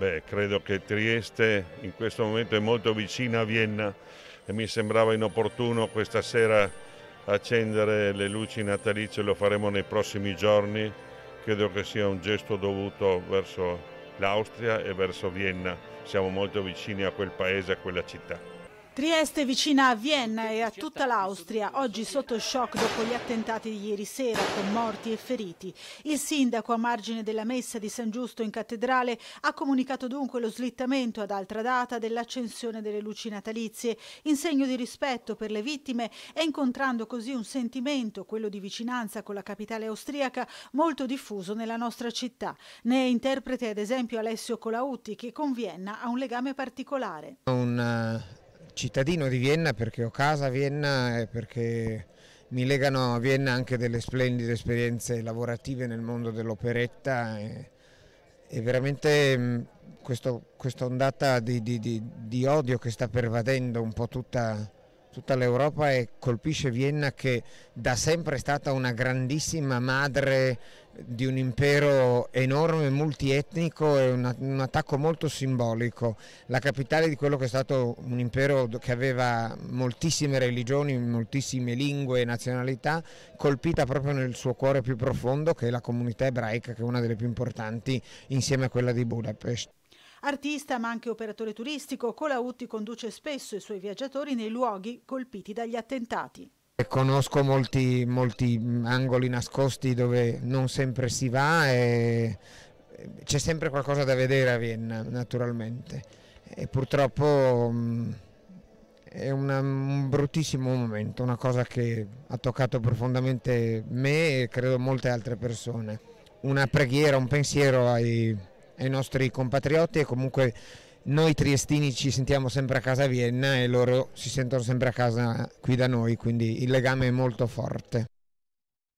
Beh, credo che Trieste in questo momento è molto vicina a Vienna e mi sembrava inopportuno questa sera accendere le luci natalizie, lo faremo nei prossimi giorni. Credo che sia un gesto dovuto verso l'Austria e verso Vienna. Siamo molto vicini a quel paese, a quella città. Trieste è vicina a Vienna e a tutta l'Austria, oggi sotto shock dopo gli attentati di ieri sera con morti e feriti. Il sindaco a margine della messa di San Giusto in cattedrale ha comunicato dunque lo slittamento ad altra data dell'accensione delle luci natalizie in segno di rispetto per le vittime e incontrando così un sentimento, quello di vicinanza con la capitale austriaca, molto diffuso nella nostra città. Ne è interprete ad esempio Alessio Colautti che con Vienna ha un legame particolare. Un, uh cittadino di Vienna perché ho casa a Vienna e perché mi legano a Vienna anche delle splendide esperienze lavorative nel mondo dell'operetta e, e, veramente mm, questa ondata di, di, di, di odio che sta pervadendo un po' tutta tutta l'Europa e colpisce Vienna che da sempre è stata una grandissima madre di un impero enorme, multietnico e un, un, attacco molto simbolico. La capitale di quello che è stato un impero che aveva moltissime religioni, moltissime lingue e nazionalità, colpita proprio nel suo cuore più profondo che è la comunità ebraica che è una delle più importanti insieme a quella di Budapest. Artista ma anche operatore turistico, Colautti conduce spesso i suoi viaggiatori nei luoghi colpiti dagli attentati. Conosco molti, molti mm, angoli nascosti dove non sempre si va e eh, c'è sempre qualcosa da vedere a Vienna naturalmente e purtroppo mm, è una, un bruttissimo momento, una cosa che ha toccato profondamente me e credo molte altre persone. Una preghiera, un pensiero ai ai nostri compatrioti e comunque noi triestini ci sentiamo sempre a casa a Vienna e loro si sentono sempre a casa qui da noi, quindi il legame è molto forte.